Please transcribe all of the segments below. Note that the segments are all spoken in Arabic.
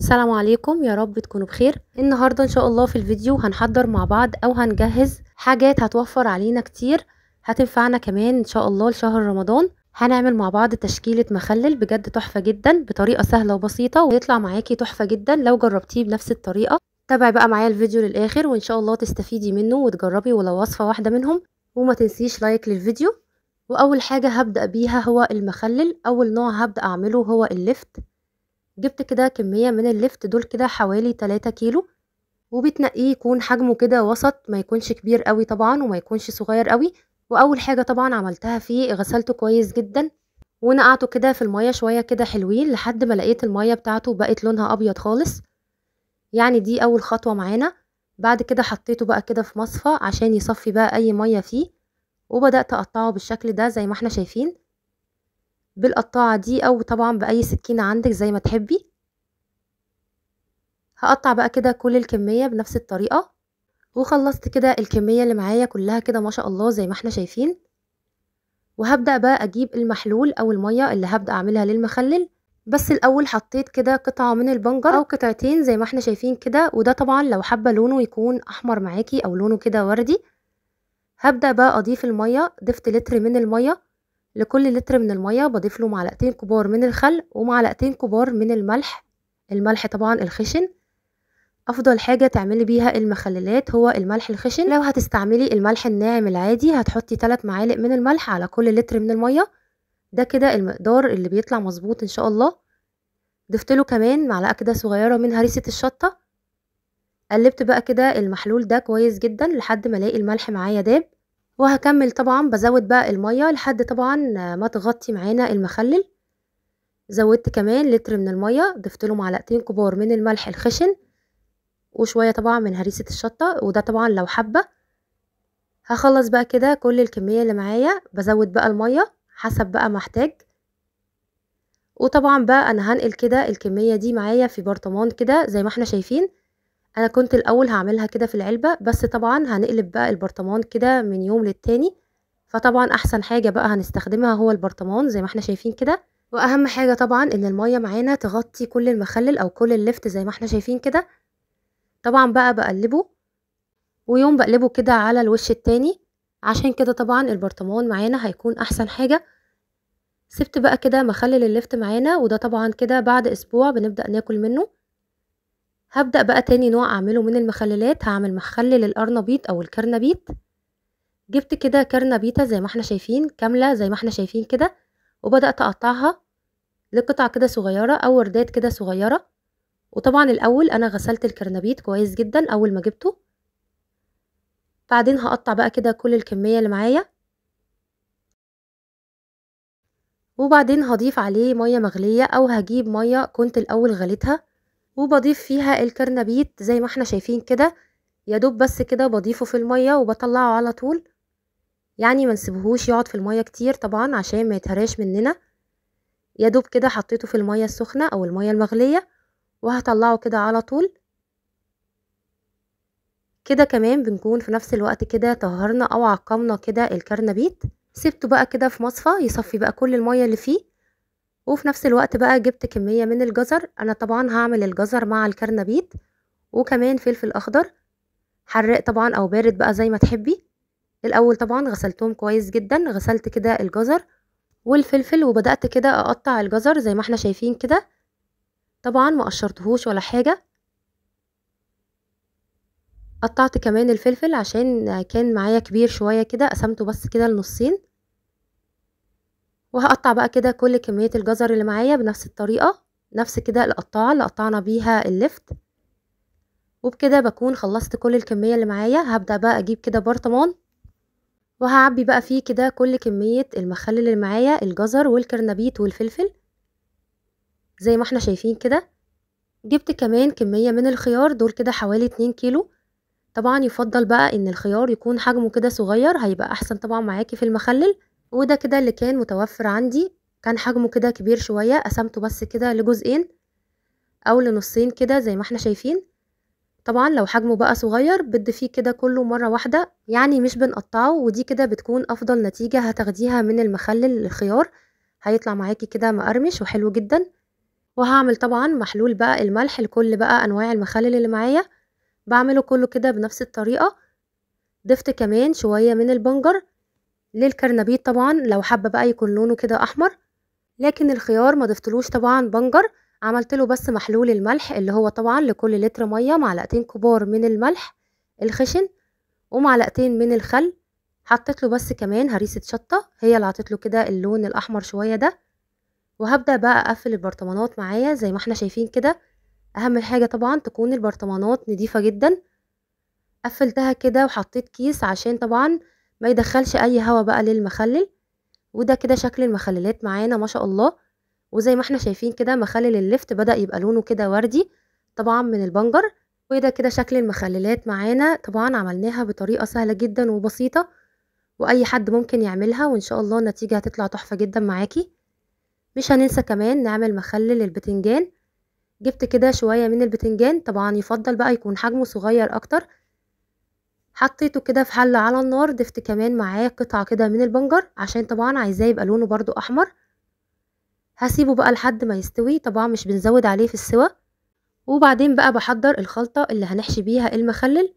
السلام عليكم يا رب تكونوا بخير النهارده ان شاء الله في الفيديو هنحضر مع بعض او هنجهز حاجات هتوفر علينا كتير هتنفعنا كمان ان شاء الله لشهر رمضان هنعمل مع بعض تشكيلة مخلل بجد تحفة جدا بطريقة سهلة وبسيطة ويطلع معاكي تحفة جدا لو جربتيه بنفس الطريقة تابعي بقى معايا الفيديو للآخر وإن شاء الله تستفيدي منه وتجربي ولو وصفة واحدة منهم وما تنسيش لايك للفيديو وأول حاجة هبدأ بيها هو المخلل أول نوع هبدأ أعمله هو اللفت جبت كده كمية من اللفت دول كده حوالي 3 كيلو وبتنقيه يكون حجمه كده وسط ما يكونش كبير قوي طبعا وما يكونش صغير قوي واول حاجه طبعا عملتها فيه غسلته كويس جدا ونقعته كده في الميه شويه كده حلوين لحد ما لقيت الميه بتاعته بقت لونها ابيض خالص يعني دي اول خطوه معانا بعد كده حطيته بقى كده في مصفى عشان يصفي بقى اي ميه فيه وبدات اقطعه بالشكل ده زي ما احنا شايفين بالقطاعة دي او طبعا باي سكينة عندك زي ما تحبي هقطع بقى كده كل الكمية بنفس الطريقة وخلصت كده الكمية اللي معايا كلها كده ما شاء الله زي ما احنا شايفين وهبدأ بقى اجيب المحلول او المية اللي هبدأ اعملها للمخلل بس الاول حطيت كده قطعة من البنجر او قطعتين زي ما احنا شايفين كده وده طبعا لو حابة لونه يكون احمر معاكي او لونه كده وردي هبدأ بقى اضيف المية ضفت لتر من المية لكل لتر من المية بضيف له معلقتين كبار من الخل ومعلقتين كبار من الملح الملح طبعا الخشن افضل حاجه تعملي بيها المخللات هو الملح الخشن لو هتستعملي الملح الناعم العادي هتحطي 3 معالق من الملح على كل لتر من الميه ده كده المقدار اللي بيطلع مظبوط ان شاء الله ضفت له كمان معلقه كده صغيره من هريسه الشطه قلبت بقى كده المحلول ده كويس جدا لحد ما الاقي الملح معايا داب وهكمل طبعا بزود بقى المية لحد طبعا ما تغطي معانا المخلل زودت كمان لتر من المية ضفت له معلقتين كبار من الملح الخشن وشوية طبعا من هريسة الشطة وده طبعا لو حبة هخلص بقى كده كل الكمية اللي معايا بزود بقى المية حسب بقى ما احتاج وطبعا بقى انا هنقل كده الكمية دي معايا في برطمان كده زي ما احنا شايفين انا كنت الاول هعملها كده في العلبة بس طبعا هنقلب بقى البرطمان كده من يوم للتاني فطبعا احسن حاجة بقى هنستخدمها هو البرطمان زي ما احنا شايفين كده واهم حاجة طبعا ان المية معانا تغطي كل المخلل او كل اللفت زي ما احنا شايفين كده طبعا بقى بقلبه ويوم بقلبه كده على الوش التاني عشان كده طبعا البرطمان معانا هيكون احسن حاجة سبت بقى كده مخلل اللفت معانا وده طبعا كده بعد اسبوع بنبدأ ناكل منه هبدأ بقى تاني نوع أعمله من المخللات هعمل مخلل الأرنبيط أو الكرنبيط جبت كده كرنبيطة زي ما احنا شايفين كاملة زي ما احنا شايفين كده وبدأت أقطعها لقطع كده صغيرة أو وردات كده صغيرة وطبعا الأول أنا غسلت الكرنبيط كويس جدا أول ما جبته بعدين هقطع بقى كده كل الكمية اللي معايا وبعدين هضيف عليه مية مغلية أو هجيب مية كنت الأول غليتها وبضيف فيها الكرنبيت زي ما احنا شايفين كده يا دوب بس كده بضيفه في الميه وبطلعه على طول يعني ما نسيبهوش يقعد في الميه كتير طبعا عشان ما يتهراش مننا يا دوب كده حطيته في الميه السخنه او الميه المغليه وهطلعه كده على طول كده كمان بنكون في نفس الوقت كده طهرنا او عقمنا كده الكرنبيت سبته بقى كده في مصفى يصفي بقى كل الميه اللي فيه وفي نفس الوقت بقى جبت كمية من الجزر أنا طبعا هعمل الجزر مع الكرنبيت وكمان فلفل أخضر حرق طبعا أو بارد بقى زي ما تحبي الأول طبعا غسلتهم كويس جدا غسلت كده الجزر والفلفل وبدأت كده أقطع الجزر زي ما احنا شايفين كده طبعا ما قشرتهوش ولا حاجة قطعت كمان الفلفل عشان كان معايا كبير شوية كده قسمته بس كده لنصين وهقطع بقى كده كل كمية الجزر اللي معايا بنفس الطريقة نفس كده القطاعة اللي قطعنا بيها اللفت وبكده بكون خلصت كل الكمية اللي معايا هبدأ بقى اجيب كده برطمان وهعبي بقى فيه كده كل كمية المخلل اللي معايا الجزر والكرنبيت والفلفل زي ما احنا شايفين كده جبت كمان كمية من الخيار دول كده حوالي اتنين كيلو طبعا يفضل بقى ان الخيار يكون حجمه كده صغير هيبقى احسن طبعا معاكي في المخلل وده كده اللي كان متوفر عندي كان حجمه كده كبير شوية قسمته بس كده لجزئين أو لنصين كده زي ما احنا شايفين طبعا لو حجمه بقى صغير بتضيفيه كده كله مرة واحدة يعني مش بنقطعه ودي كده بتكون أفضل نتيجة هتاخديها من المخلل الخيار هيطلع معاكي كده مقرمش وحلو جدا وهعمل طبعا محلول بقى الملح لكل بقى أنواع المخلل اللي معايا بعمله كله كده بنفس الطريقة ضفت كمان شوية من البنجر للكرنبيط طبعا لو حابه بقى يكون لونه كده احمر لكن الخيار ما ضفتلوش طبعا بنجر عملت له بس محلول الملح اللي هو طبعا لكل لتر ميه معلقتين كبار من الملح الخشن ومعلقتين من الخل حطيت له بس كمان هريسه شطه هي اللي عطيت له كده اللون الاحمر شويه ده وهبدا بقى اقفل البرطمانات معايا زي ما احنا شايفين كده اهم حاجه طبعا تكون البرطمانات نضيفه جدا قفلتها كده وحطيت كيس عشان طبعا ما يدخلش اي هوا بقى للمخلل وده كده شكل المخللات معانا ما شاء الله وزي ما احنا شايفين كده مخلل الليفت بدأ يبقى لونه كده وردي طبعا من البنجر وده كده شكل المخللات معانا طبعا عملناها بطريقة سهلة جدا وبسيطة واي حد ممكن يعملها وان شاء الله النتيجة هتطلع تحفة جدا معاكي مش هننسى كمان نعمل مخلل البتنجان جبت كده شوية من البتنجان طبعا يفضل بقى يكون حجمه صغير اكتر حطيته كده في حله على النار ضفت كمان معاه قطعه كده من البنجر عشان طبعا عايزاه يبقى لونه برضو احمر هسيبه بقى لحد ما يستوي طبعا مش بنزود عليه في السوا وبعدين بقى بحضر الخلطه اللي هنحشي بيها المخلل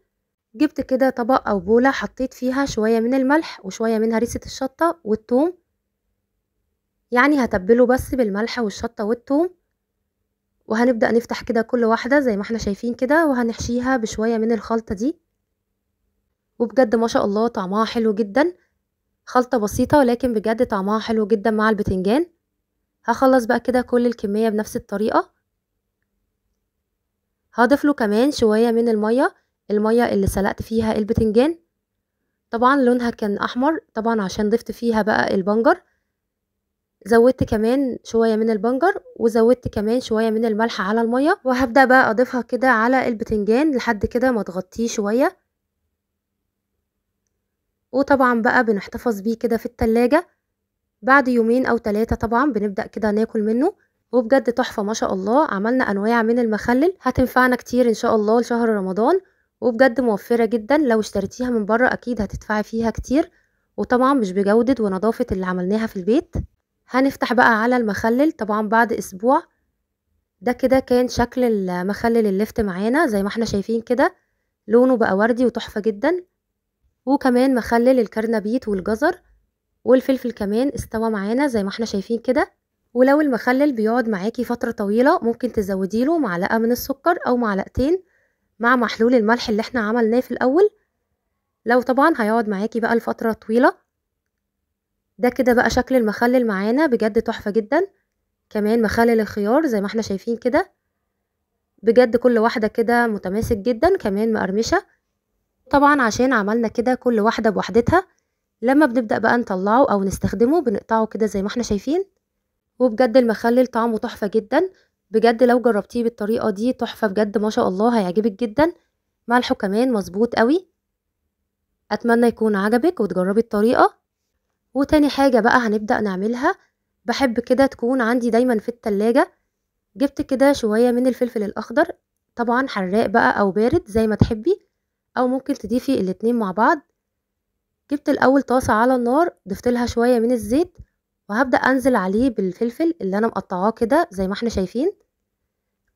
جبت كده طبق او بوله حطيت فيها شويه من الملح وشويه من هريسه الشطه والثوم يعني هتبله بس بالملح والشطه والثوم وهنبدا نفتح كده كل واحده زي ما احنا شايفين كده وهنحشيها بشويه من الخلطه دي وبجد ما شاء الله طعمها حلو جدا خلطة بسيطة ولكن بجد طعمها حلو جدا مع البتنجان هخلص بقى كده كل الكمية بنفس الطريقة هضيف له كمان شوية من المية المية اللي سلقت فيها البتنجان طبعا لونها كان أحمر طبعا عشان ضفت فيها بقى البنجر زودت كمان شوية من البنجر وزودت كمان شوية من الملح على المية وهبدأ بقى أضيفها كده على البتنجان لحد كده ما تغطيه شوية وطبعا بقى بنحتفظ بيه كده في التلاجة بعد يومين أو تلاتة طبعا بنبدأ كده ناكل منه وبجد تحفة ما شاء الله عملنا أنواع من المخلل هتنفعنا كتير إن شاء الله لشهر رمضان وبجد موفرة جدا لو اشتريتيها من بره أكيد هتدفعي فيها كتير وطبعا مش بجودة ونظافة اللي عملناها في البيت هنفتح بقى على المخلل طبعا بعد أسبوع ده كده كان شكل المخلل اللفت معانا زي ما احنا شايفين كده لونه بقى وردي وتحفة جدا وكمان مخلل الكرنبيت والجزر والفلفل كمان استوى معانا زي ما احنا شايفين كده ولو المخلل بيقعد معاكي فترة طويلة ممكن تزودي له معلقة من السكر أو معلقتين مع محلول الملح اللي احنا عملناه في الأول لو طبعا هيقعد معاكي بقى لفترة طويلة ده كده بقى شكل المخلل معانا بجد تحفة جدا كمان مخلل الخيار زي ما احنا شايفين كده بجد كل واحدة كده متماسك جدا كمان مقرمشة طبعا عشان عملنا كده كل واحدة بوحدتها لما بنبدأ بقى نطلعه أو نستخدمه بنقطعه كده زي ما احنا شايفين وبجد المخلل طعمه تحفة جدا بجد لو جربتيه بالطريقة دي تحفة بجد ما شاء الله هيعجبك جدا ملحه كمان مظبوط قوي أتمنى يكون عجبك وتجربي الطريقة وتاني حاجة بقى هنبدأ نعملها بحب كده تكون عندي دايما في التلاجة جبت كده شوية من الفلفل الأخضر طبعا حراق بقى أو بارد زي ما تحبي او ممكن تضيفي الاتنين مع بعض جبت الاول طاسه على النار ضفت لها شويه من الزيت وهبدا انزل عليه بالفلفل اللي انا مقطعاه كده زي ما احنا شايفين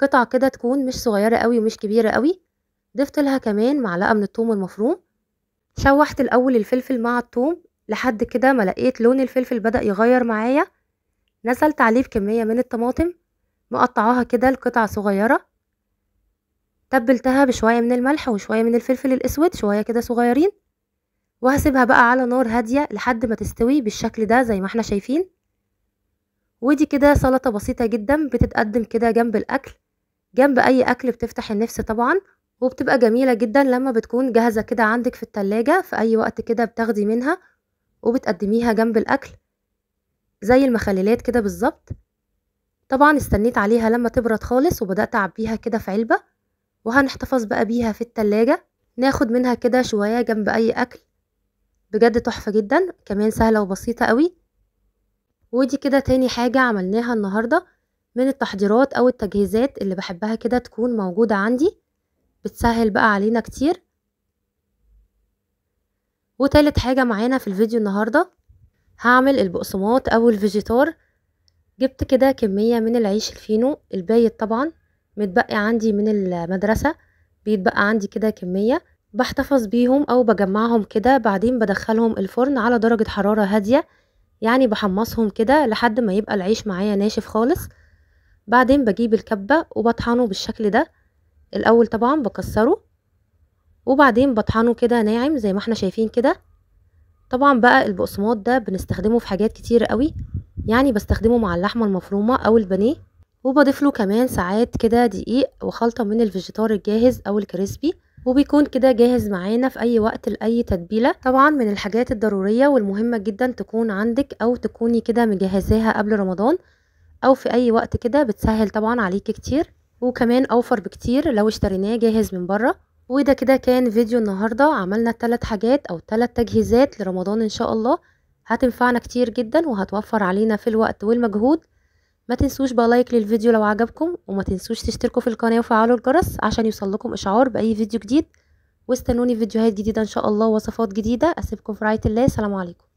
قطعه كده تكون مش صغيره قوي ومش كبيره قوي ضفت لها كمان معلقه من الثوم المفروم شوحت الاول الفلفل مع الثوم لحد كده ما لقيت لون الفلفل بدا يغير معايا نزلت عليه بكميه من الطماطم مقطعاها كده لقطع صغيره تبلتها بشوية من الملح وشوية من الفلفل الأسود شوية كده صغيرين وهسيبها بقى على نار هادية لحد ما تستوي بالشكل ده زي ما احنا شايفين ودي كده سلطة بسيطة جدا بتتقدم كده جنب الأكل جنب أي أكل بتفتح النفس طبعا وبتبقى جميلة جدا لما بتكون جاهزة كده عندك في التلاجة في أي وقت كده بتاخدي منها وبتقدميها جنب الأكل زي المخللات كده بالظبط طبعا استنيت عليها لما تبرد خالص وبدأت أعبيها كده في علبة وهنحتفظ بقى بيها في التلاجة ناخد منها كده شوية جنب أي أكل بجد تحفة جدا كمان سهلة وبسيطة قوي ودي كده تاني حاجة عملناها النهاردة من التحضيرات أو التجهيزات اللي بحبها كده تكون موجودة عندي بتسهل بقى علينا كتير وتالت حاجة معانا في الفيديو النهاردة هعمل البقسماط أو الفيجيتار جبت كده كمية من العيش الفينو البايت طبعا متبقي عندي من المدرسة بيتبقى عندي كده كمية بحتفظ بيهم أو بجمعهم كده بعدين بدخلهم الفرن على درجة حرارة هادية يعني بحمصهم كده لحد ما يبقى العيش معايا ناشف خالص بعدين بجيب الكبة وبطحنه بالشكل ده الأول طبعا بكسره وبعدين بطحنه كده ناعم زي ما احنا شايفين كده طبعا بقى البقسماط ده بنستخدمه في حاجات كتير قوي يعني بستخدمه مع اللحمة المفرومة أو البانيه وبضيف له كمان ساعات كده دقيق وخلطه من الفيجيتار الجاهز او الكريسبي وبيكون كده جاهز معانا في اي وقت لاي تتبيله طبعا من الحاجات الضروريه والمهمه جدا تكون عندك او تكوني كده مجهزاها قبل رمضان او في اي وقت كده بتسهل طبعا عليكي كتير وكمان اوفر بكتير لو اشتريناه جاهز من بره وده كده كان فيديو النهارده عملنا ثلاث حاجات او ثلاث تجهيزات لرمضان ان شاء الله هتنفعنا كتير جدا وهتوفر علينا في الوقت والمجهود ما تنسوش بقى لايك للفيديو لو عجبكم وما تنسوش تشتركوا في القناه وفعلوا الجرس عشان يوصلكم اشعار باي فيديو جديد واستنوني فيديوهات جديده ان شاء الله ووصفات جديده اسيبكم في رعايه الله سلام عليكم